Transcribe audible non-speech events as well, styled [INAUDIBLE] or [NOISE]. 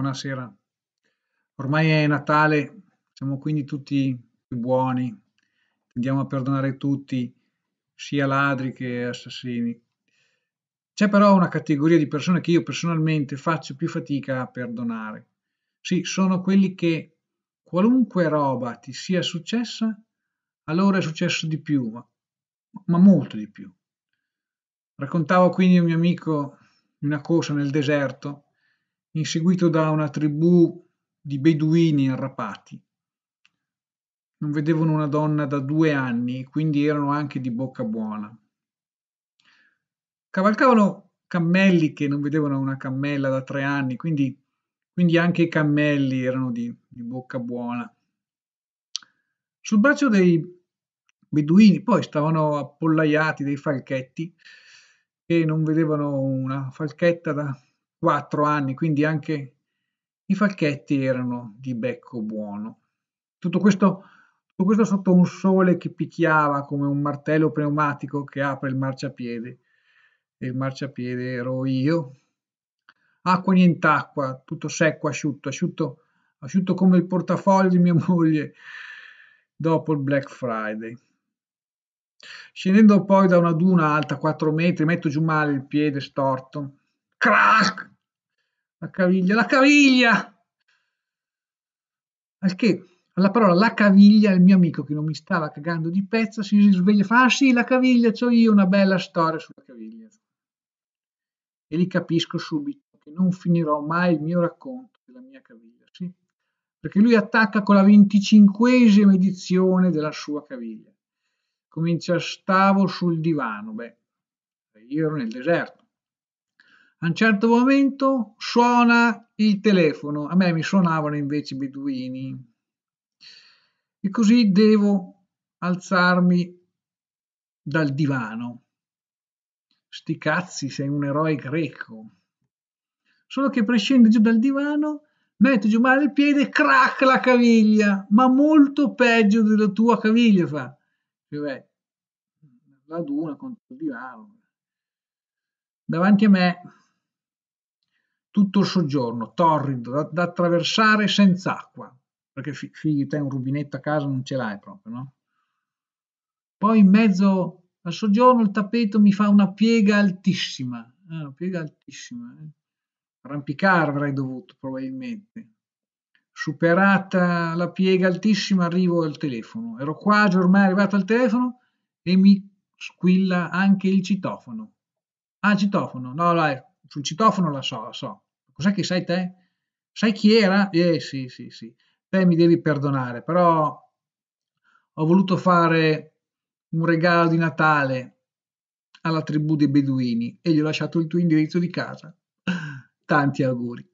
Buonasera. Ormai è Natale, siamo quindi tutti buoni, tendiamo a perdonare tutti, sia ladri che assassini. C'è però una categoria di persone che io personalmente faccio più fatica a perdonare. Sì, sono quelli che qualunque roba ti sia successa, allora è successo di più, ma, ma molto di più. Raccontavo quindi a un mio amico di una corsa nel deserto inseguito da una tribù di beduini arrapati. Non vedevano una donna da due anni, quindi erano anche di bocca buona. Cavalcavano cammelli che non vedevano una cammella da tre anni, quindi, quindi anche i cammelli erano di, di bocca buona. Sul braccio dei beduini poi stavano appollaiati dei falchetti che non vedevano una falchetta da quattro anni, quindi anche i falchetti erano di becco buono. Tutto questo, tutto questo sotto un sole che picchiava come un martello pneumatico che apre il marciapiede. E il marciapiede ero io. Acqua nient'acqua, tutto secco, asciutto, asciutto, asciutto come il portafoglio di mia [LAUGHS] moglie dopo il Black Friday. Scendendo poi da una duna alta 4 metri, metto giù male il piede storto crack, la caviglia, la caviglia! Al che alla parola la caviglia, il mio amico che non mi stava cagando di pezzo si risveglia e fa: Ah sì, la caviglia, ho io una bella storia sulla caviglia. E lì capisco subito che non finirò mai il mio racconto della mia caviglia, sì? Perché lui attacca con la venticinquesima edizione della sua caviglia. Comincia stavo sul divano, beh, io ero nel deserto. A un certo momento suona il telefono, a me mi suonavano invece i beduini. E così devo alzarmi dal divano. Sti cazzi, sei un eroe greco. Solo che prescendo giù dal divano, metto giù male il piede, crack la caviglia, ma molto peggio della tua caviglia fa. Cioè, la duna contro il divano. Davanti a me tutto il soggiorno, torrido, da, da attraversare senza acqua, perché figli te un rubinetto a casa non ce l'hai proprio, no? Poi in mezzo al soggiorno il tappeto mi fa una piega altissima, eh, una piega altissima. Eh? Arrampicare avrei dovuto probabilmente. Superata la piega altissima arrivo al telefono. Ero quasi ormai arrivato al telefono e mi squilla anche il citofono. Ah, citofono, no, no, sul citofono la so, la so. Cos'è che sai te? Sai chi era? Eh sì, sì, sì. Te mi devi perdonare, però ho voluto fare un regalo di Natale alla tribù dei Beduini e gli ho lasciato il tuo indirizzo di casa. Tanti auguri.